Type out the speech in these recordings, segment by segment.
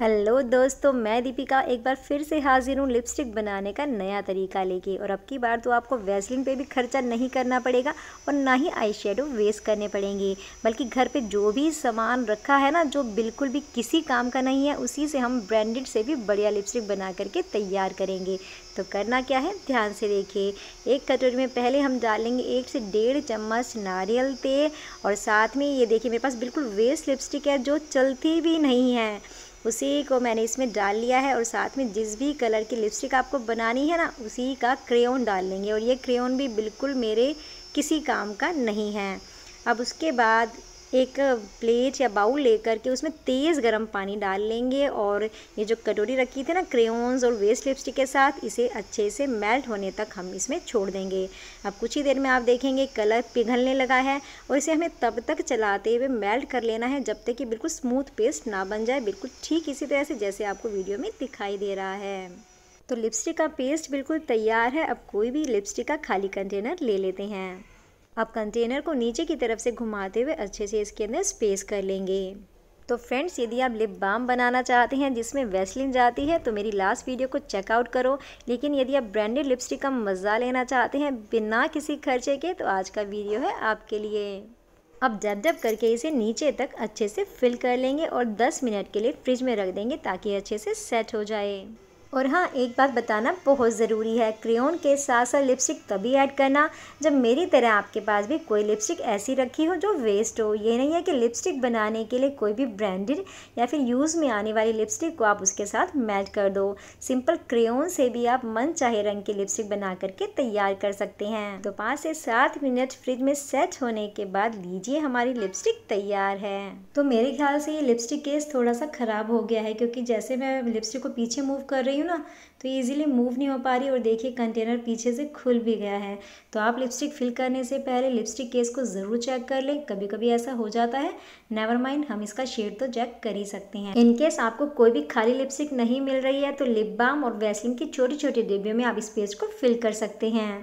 hello दोस्तों मैं दीपिका एक बार फिर से हाजिर हूँ लिपस्टिक बनाने का नया तरीका लेके और अब की बार तो आपको वैसलिन पे भी खर्चा नहीं करना पड़ेगा और ना ही आई शेडो वेस्ट करने पड़ेंगे बल्कि घर पे जो भी सामान रखा है ना जो बिल्कुल भी किसी काम का नहीं है उसी से हम ब्रांडेड से भी बढ़िया लिपस्टिक बना करके तैयार करेंगे तो करना क्या है ध्यान से देखिए एक कटोरी में पहले हम डालेंगे एक से डेढ़ चम्मच नारियल तेल और साथ में ये देखिए मेरे पास बिल्कुल वेस्ट लिपस्टिक है जो चलती भी नहीं है उसी को मैंने इसमें डाल लिया है और साथ में जिस भी कलर की लिपस्टिक आपको बनानी है ना उसी का क्रेयन डाल लेंगे और ये क्रेयन भी बिल्कुल मेरे किसी काम का नहीं है अब उसके बाद एक प्लेट या बाउल लेकर के उसमें तेज़ गर्म पानी डाल लेंगे और ये जो कटोरी रखी थी ना क्रेन्स और वेस्ट लिपस्टिक के साथ इसे अच्छे से मेल्ट होने तक हम इसमें छोड़ देंगे अब कुछ ही देर में आप देखेंगे कलर पिघलने लगा है और इसे हमें तब तक चलाते हुए मेल्ट कर लेना है जब तक कि बिल्कुल स्मूथ पेस्ट ना बन जाए बिल्कुल ठीक इसी तरह से जैसे आपको वीडियो में दिखाई दे रहा है तो लिपस्टिक का पेस्ट बिल्कुल तैयार है अब कोई भी लिपस्टिक का खाली कंटेनर ले लेते हैं अब कंटेनर को नीचे की तरफ से घुमाते हुए अच्छे से इसके अंदर स्पेस कर लेंगे तो फ्रेंड्स यदि आप लिप बाम बनाना चाहते हैं जिसमें वेस्लिन जाती है तो मेरी लास्ट वीडियो को चेकआउट करो लेकिन यदि आप ब्रांडेड लिपस्टिक का मज़ा लेना चाहते हैं बिना किसी खर्चे के तो आज का वीडियो है आपके लिए अब डब डब करके इसे नीचे तक अच्छे से फिल कर लेंगे और 10 मिनट के लिए फ्रिज में रख देंगे ताकि अच्छे से सेट हो जाए और हाँ एक बात बताना बहुत ज़रूरी है क्रेन के साथ साथ लिपस्टिक तभी ऐड करना जब मेरी तरह आपके पास भी कोई लिपस्टिक ऐसी रखी हो जो वेस्ट हो ये नहीं है कि लिपस्टिक बनाने के लिए कोई भी ब्रांडेड या फिर यूज़ में आने वाली लिपस्टिक को आप उसके साथ मैच कर दो सिंपल क्रेन से भी आप मन चाहे रंग की लिपस्टिक बना करके तैयार कर सकते हैं तो पाँच से सात मिनट फ्रिज में सेट होने के बाद लीजिए हमारी लिपस्टिक तैयार है तो मेरे ख्याल से ये लिपस्टिक केस थोड़ा सा ख़राब हो गया है क्योंकि जैसे मैं लिपस्टिक को पीछे मूव कर रही हूँ हूँ ना तो इजीली मूव नहीं हो पा रही और देखिए कंटेनर पीछे से खुल भी गया है तो आप लिपस्टिक फिल करने से पहले लिपस्टिक केस को ज़रूर चेक कर लें कभी कभी ऐसा हो जाता है नेवर माइंड हम इसका शेड तो चेक कर ही सकते हैं इनकेस आपको कोई भी खाली लिपस्टिक नहीं मिल रही है तो लिप बाम और वैसलिन की छोटी छोटी डिब्बियों में आप इस पेज को फिल कर सकते हैं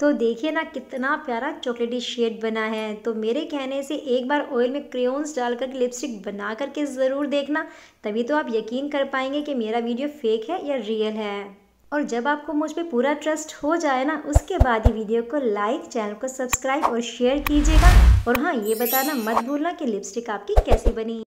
तो देखिए ना कितना प्यारा चॉकलेटी शेड बना है तो मेरे कहने से एक बार ऑयल में क्रेउन्स डाल करके लिपस्टिक बना करके ज़रूर देखना तभी तो आप यकीन कर पाएंगे कि मेरा वीडियो फेक है या रियल है और जब आपको मुझ पर पूरा ट्रस्ट हो जाए ना उसके बाद ही वीडियो को लाइक चैनल को सब्सक्राइब और शेयर कीजिएगा और हाँ ये बताना मत भूलना कि लिपस्टिक आपकी कैसी बनी